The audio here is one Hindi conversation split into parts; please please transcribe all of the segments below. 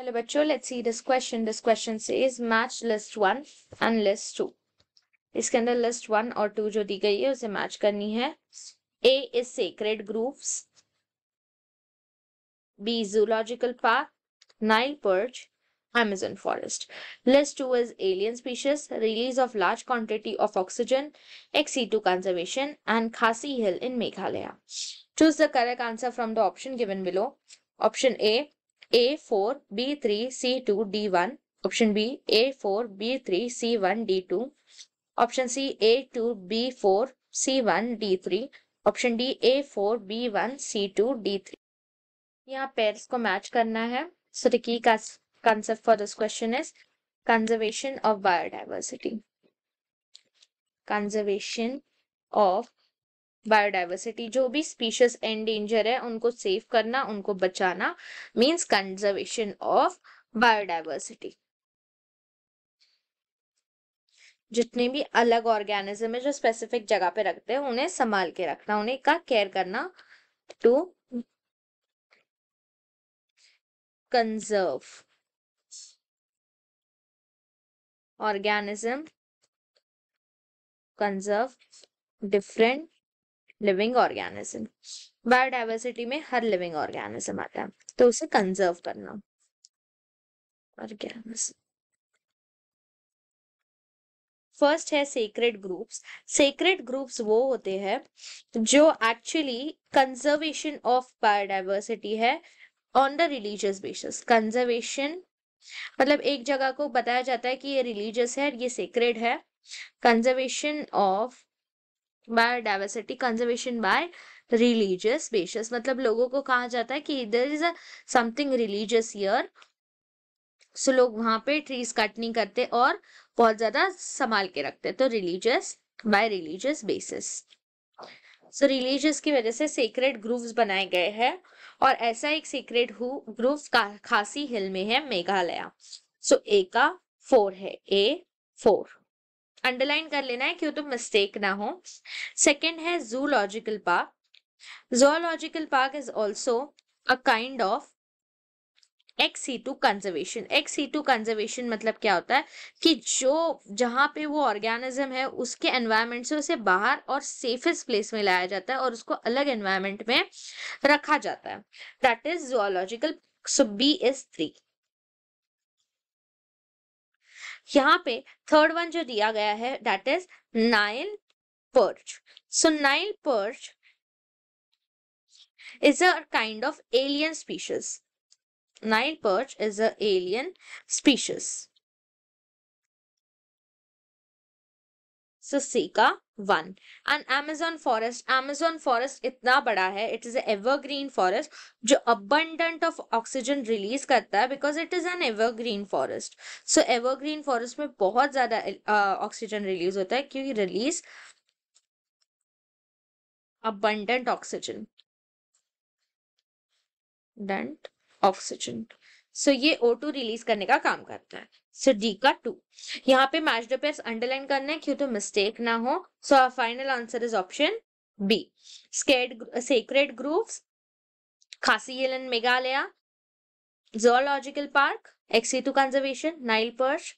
Hello बच्चों let's see this question. This question says match list one and list two इसके अंदर list वन और टू जो दी गई है उसे मैच करनी है A is sacred groves, B zoological park, Nile perch, Amazon forest. List two is alien species, release of large quantity of oxygen, ex situ conservation, and Khasi Hill in Meghalaya. Choose the correct answer from the option given below. Option A A four B three C two D one option B A four B three C one D two option C A two B four C one D three option D A four B one C two D three यहाँ पेयर्स को मैच करना है so the key concept for this question is conservation of biodiversity conservation of biodiversity जो भी स्पीशीज एंडेंजर है उनको सेव करना उनको बचाना मींस कंजर्वेशन ऑफ बायोडाइवर्सिटी जितने भी अलग ऑर्गेनिज्म है जो स्पेसिफिक जगह पे रखते हैं उन्हें संभाल के रखना उन्हें का केयर करना to conserve organism conserve different living organism biodiversity में हर लिविंग ऑर्गेनिज्म आता है तो उसे कंजर्व करना ऑर्गेनिज्म फर्स्ट है सेक्रेट ग्रुप्स सेक्रेट ग्रुप्स वो होते हैं जो एक्चुअली कंजर्वेशन ऑफ बायोडाइवर्सिटी है on the religious basis conservation मतलब एक जगह को बताया जाता है कि ये रिलीजियस है ये सेक्रेट है conservation of biodiversity conservation by religious basis मतलब लोगों को कहा जाता है कि इधर is something religious here so लोग वहां पे ट्रीज कट नहीं करते और बहुत ज्यादा संभाल के रखते तो religious by religious basis so religious की वजह से सीक्रेट ग्रूव्स बनाए गए हैं और ऐसा एक सीक्रेट ग्रूव खासी हिल में है मेघालय सो ए का फोर है ए फोर अंडरलाइन कर लेना है क्यों तो मिस्टेक ना हो सेकेंड है zoological park zoological park is also a kind of ex situ conservation ex situ conservation मतलब क्या होता है कि जो जहाँ पे वो ऑर्गेनिज्म है उसके एनवायरमेंट से उसे बाहर और सेफेस्ट प्लेस में लाया जाता है और उसको अलग एनवायरमेंट में रखा जाता है that is zoological so B is three यहाँ पे थर्ड वन जो दिया गया है that is Nile perch so Nile perch is a kind of alien species Nile perch is a alien species so C का one and Amazon forest Amazon forest इतना बड़ा है इट इज एवरग्रीन फॉरेस्ट जो अबंडेंट ऑफ ऑक्सीजन रिलीज करता है because it is an evergreen forest so evergreen forest में बहुत ज्यादा ऑक्सीजन रिलीज होता है क्योंकि release abundant oxygen dent oxygen so ये ओ टू रिलीज करने का काम करता है सो डी का टू यहाँ पे मैजडोपेस अंडरलाइन करना है क्यों तो मिस्टेक ना हो so final answer is option B sacred sacred grove Khasi Meghalaya zoological park ex situ conservation Nile perch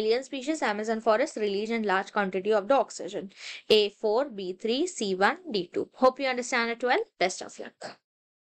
alien species Amazon forest release and large quantity of the oxygen A four B three C one D two hope you understand twelve best of luck